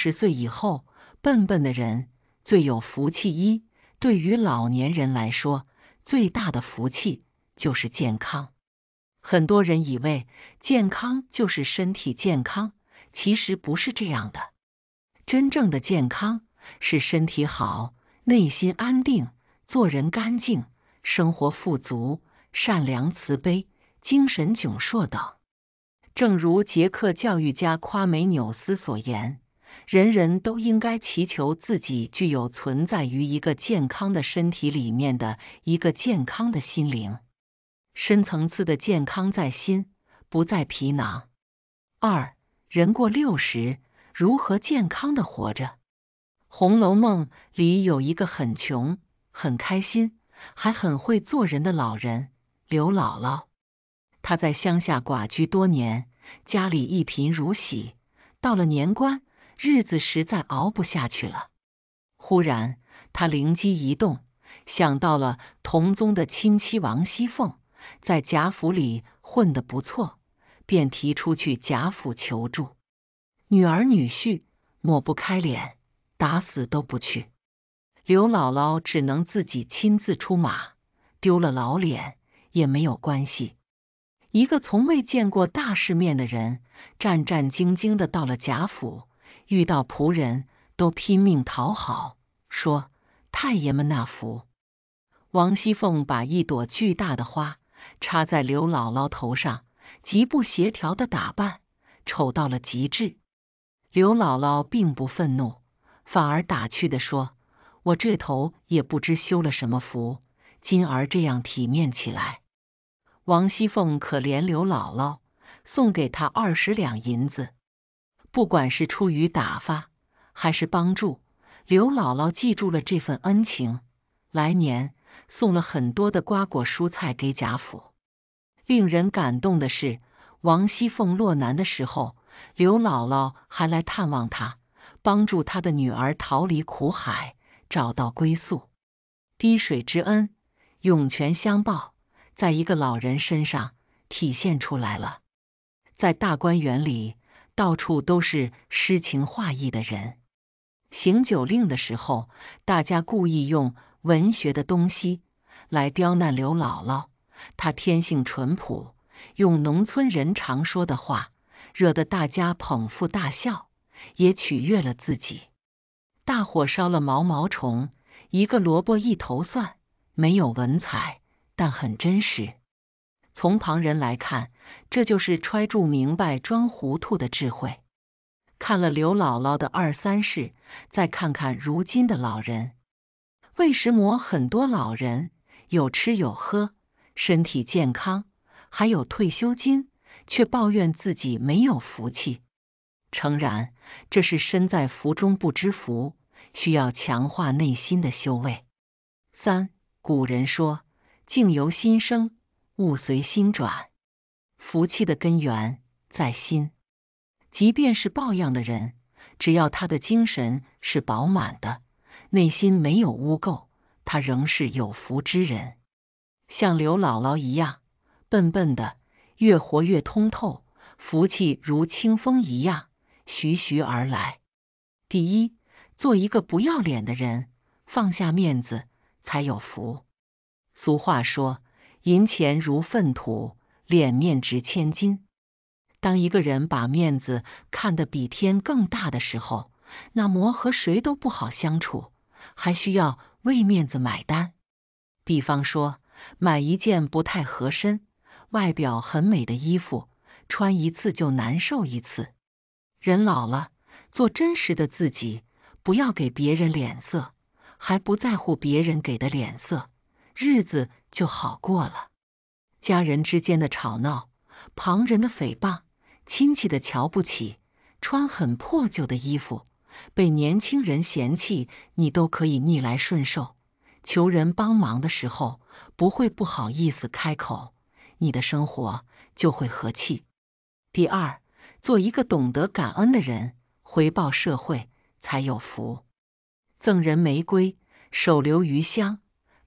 十岁以后，笨笨的人最有福气。一，对于老年人来说，最大的福气就是健康。很多人以为健康就是身体健康，其实不是这样的。真正的健康是身体好、内心安定、做人干净、生活富足、善良慈悲、精神矍铄等。正如捷克教育家夸美纽斯所言。人人都应该祈求自己具有存在于一个健康的身体里面的一个健康的心灵，深层次的健康在心，不在皮囊。二人过六十，如何健康的活着？《红楼梦》里有一个很穷、很开心，还很会做人的老人刘姥姥，她在乡下寡居多年，家里一贫如洗，到了年关。日子实在熬不下去了，忽然他灵机一动，想到了同宗的亲戚王熙凤在贾府里混得不错，便提出去贾府求助。女儿女婿抹不开脸，打死都不去。刘姥姥只能自己亲自出马，丢了老脸也没有关系。一个从未见过大世面的人，战战兢兢的到了贾府。遇到仆人都拼命讨好，说太爷们那福。王熙凤把一朵巨大的花插在刘姥姥头上，极不协调的打扮，丑到了极致。刘姥姥并不愤怒，反而打趣的说：“我这头也不知修了什么福，今儿这样体面起来。”王熙凤可怜刘姥姥，送给她二十两银子。不管是出于打发还是帮助，刘姥姥记住了这份恩情，来年送了很多的瓜果蔬菜给贾府。令人感动的是，王熙凤落难的时候，刘姥姥还来探望她，帮助她的女儿逃离苦海，找到归宿。滴水之恩，涌泉相报，在一个老人身上体现出来了。在大观园里。到处都是诗情画意的人。行酒令的时候，大家故意用文学的东西来刁难刘姥姥。她天性淳朴，用农村人常说的话，惹得大家捧腹大笑，也取悦了自己。大火烧了毛毛虫，一个萝卜一头蒜。没有文采，但很真实。从旁人来看，这就是揣住明白装糊涂的智慧。看了刘姥姥的二三世，再看看如今的老人，为什么很多老人有吃有喝，身体健康，还有退休金，却抱怨自己没有福气？诚然，这是身在福中不知福，需要强化内心的修为。三，古人说，境由心生。物随心转，福气的根源在心。即便是抱养的人，只要他的精神是饱满的，内心没有污垢，他仍是有福之人。像刘姥姥一样，笨笨的，越活越通透，福气如清风一样徐徐而来。第一，做一个不要脸的人，放下面子才有福。俗话说。银钱如粪土，脸面值千金。当一个人把面子看得比天更大的时候，那磨合谁都不好相处，还需要为面子买单。比方说，买一件不太合身、外表很美的衣服，穿一次就难受一次。人老了，做真实的自己，不要给别人脸色，还不在乎别人给的脸色。日子。就好过了。家人之间的吵闹，旁人的诽谤，亲戚的瞧不起，穿很破旧的衣服，被年轻人嫌弃，你都可以逆来顺受。求人帮忙的时候，不会不好意思开口，你的生活就会和气。第二，做一个懂得感恩的人，回报社会才有福。赠人玫瑰，手留余香。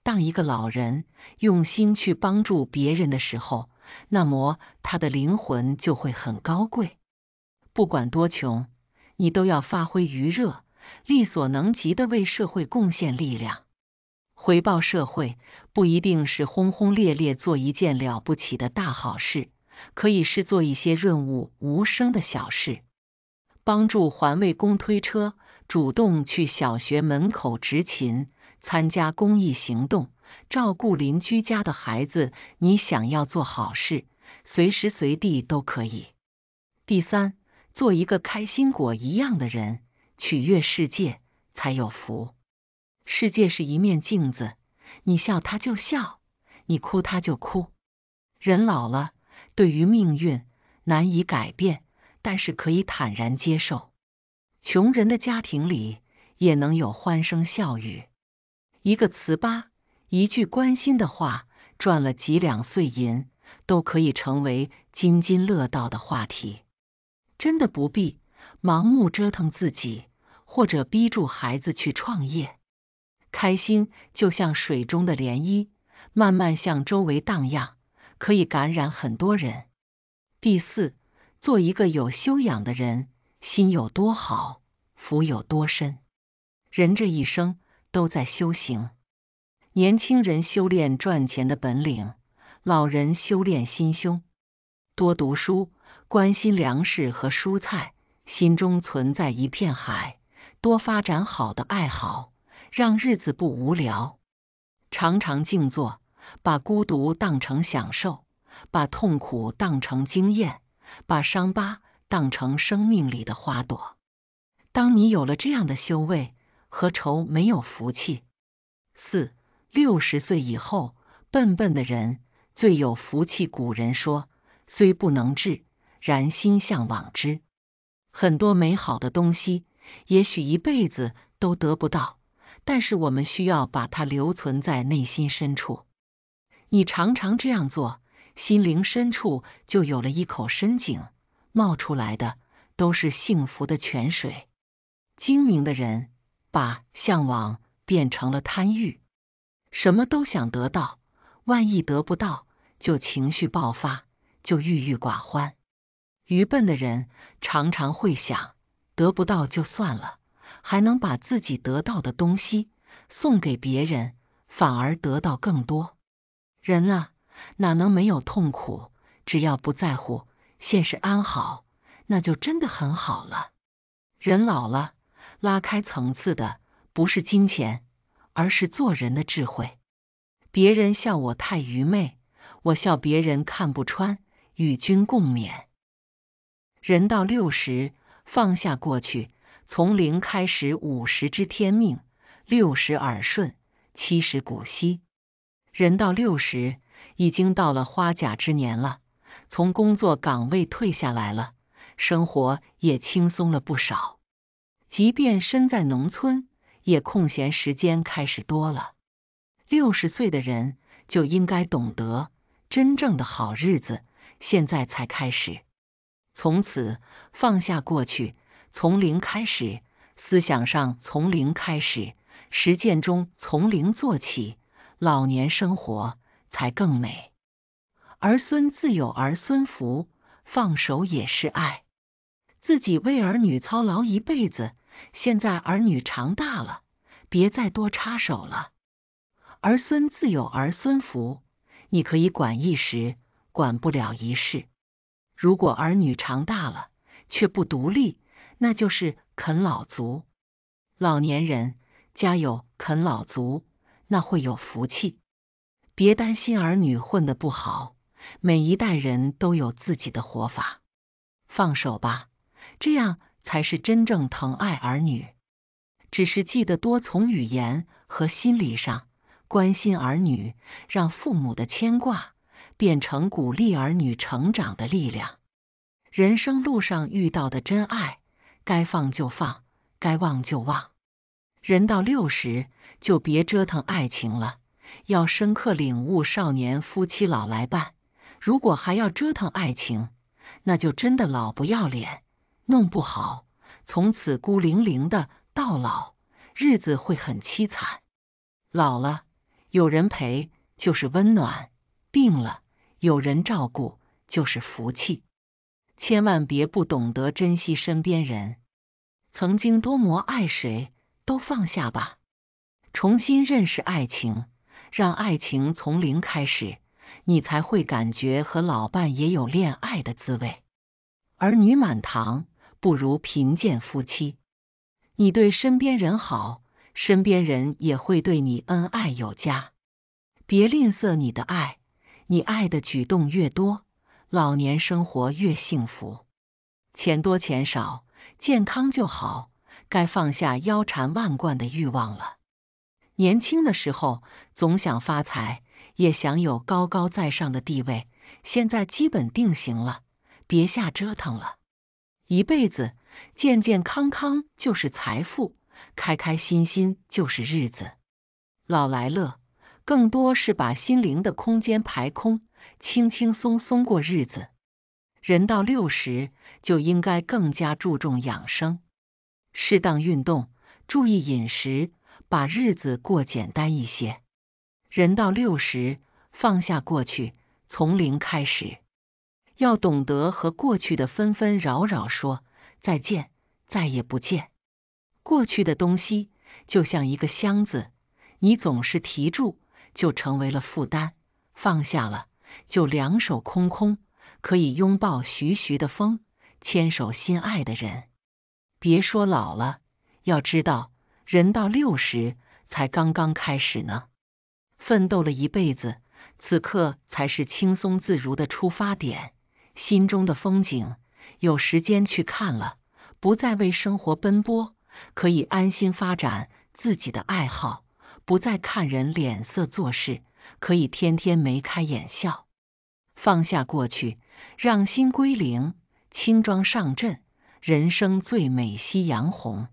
当一个老人用心去帮助别人的时候，那么他的灵魂就会很高贵。不管多穷，你都要发挥余热，力所能及的为社会贡献力量，回报社会不一定是轰轰烈烈做一件了不起的大好事，可以是做一些润物无声的小事，帮助环卫工推车，主动去小学门口执勤。参加公益行动，照顾邻居家的孩子。你想要做好事，随时随地都可以。第三，做一个开心果一样的人，取悦世界才有福。世界是一面镜子，你笑他就笑，你哭他就哭。人老了，对于命运难以改变，但是可以坦然接受。穷人的家庭里也能有欢声笑语。一个糍粑，一句关心的话，赚了几两碎银，都可以成为津津乐道的话题。真的不必盲目折腾自己，或者逼住孩子去创业。开心就像水中的涟漪，慢慢向周围荡漾，可以感染很多人。第四，做一个有修养的人，心有多好，福有多深。人这一生。都在修行。年轻人修炼赚钱的本领，老人修炼心胸。多读书，关心粮食和蔬菜，心中存在一片海。多发展好的爱好，让日子不无聊。常常静坐，把孤独当成享受，把痛苦当成经验，把伤疤当成生命里的花朵。当你有了这样的修为，和愁没有福气。四六十岁以后，笨笨的人最有福气。古人说：“虽不能至，然心向往之。”很多美好的东西，也许一辈子都得不到，但是我们需要把它留存在内心深处。你常常这样做，心灵深处就有了一口深井，冒出来的都是幸福的泉水。精明的人。把向往变成了贪欲，什么都想得到，万一得不到，就情绪爆发，就郁郁寡欢。愚笨的人常常会想，得不到就算了，还能把自己得到的东西送给别人，反而得到更多。人啊，哪能没有痛苦？只要不在乎，现实安好，那就真的很好了。人老了。拉开层次的不是金钱，而是做人的智慧。别人笑我太愚昧，我笑别人看不穿。与君共勉。人到六十，放下过去，从零开始。五十知天命，六十耳顺，七十古稀。人到六十，已经到了花甲之年了，从工作岗位退下来了，生活也轻松了不少。即便身在农村，也空闲时间开始多了。六十岁的人就应该懂得，真正的好日子现在才开始。从此放下过去，从零开始，思想上从零开始，实践中从零做起，老年生活才更美。儿孙自有儿孙福，放手也是爱。自己为儿女操劳一辈子。现在儿女长大了，别再多插手了。儿孙自有儿孙福，你可以管一时，管不了一世。如果儿女长大了却不独立，那就是啃老族。老年人家有啃老族，那会有福气。别担心儿女混的不好，每一代人都有自己的活法。放手吧，这样。才是真正疼爱儿女，只是记得多从语言和心理上关心儿女，让父母的牵挂变成鼓励儿女成长的力量。人生路上遇到的真爱，该放就放，该忘就忘。人到六十就别折腾爱情了，要深刻领悟“少年夫妻老来伴”。如果还要折腾爱情，那就真的老不要脸。弄不好，从此孤零零的到老，日子会很凄惨。老了有人陪就是温暖，病了有人照顾就是福气。千万别不懂得珍惜身边人，曾经多么爱谁都放下吧，重新认识爱情，让爱情从零开始，你才会感觉和老伴也有恋爱的滋味。儿女满堂。不如贫贱夫妻。你对身边人好，身边人也会对你恩爱有加。别吝啬你的爱，你爱的举动越多，老年生活越幸福。钱多钱少，健康就好。该放下腰缠万贯的欲望了。年轻的时候总想发财，也想有高高在上的地位，现在基本定型了，别瞎折腾了。一辈子健健康康就是财富，开开心心就是日子。老来乐，更多是把心灵的空间排空，轻轻松松过日子。人到六十就应该更加注重养生，适当运动，注意饮食，把日子过简单一些。人到六十，放下过去，从零开始。要懂得和过去的纷纷扰扰说再见，再也不见。过去的东西就像一个箱子，你总是提住，就成为了负担；放下了，就两手空空，可以拥抱徐徐的风，牵手心爱的人。别说老了，要知道，人到六十才刚刚开始呢。奋斗了一辈子，此刻才是轻松自如的出发点。心中的风景，有时间去看了，不再为生活奔波，可以安心发展自己的爱好，不再看人脸色做事，可以天天眉开眼笑，放下过去，让心归零，轻装上阵，人生最美夕阳红。